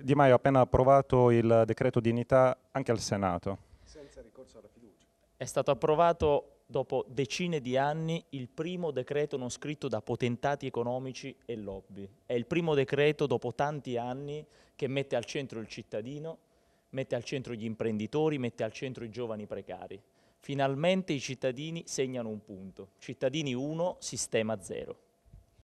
Di Maio ha appena approvato il decreto dignità anche al Senato. Senza ricorso alla fiducia. È stato approvato dopo decine di anni il primo decreto non scritto da potentati economici e lobby. È il primo decreto dopo tanti anni che mette al centro il cittadino, mette al centro gli imprenditori, mette al centro i giovani precari. Finalmente i cittadini segnano un punto. Cittadini 1, sistema 0.